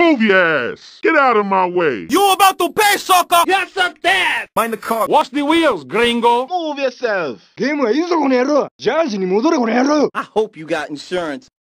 Move your ass. Get out of my way. You about to pay, sucker. Yes, sir, dead. Mind the car. Watch the wheels, gringo. Move yourself. I hope you got insurance.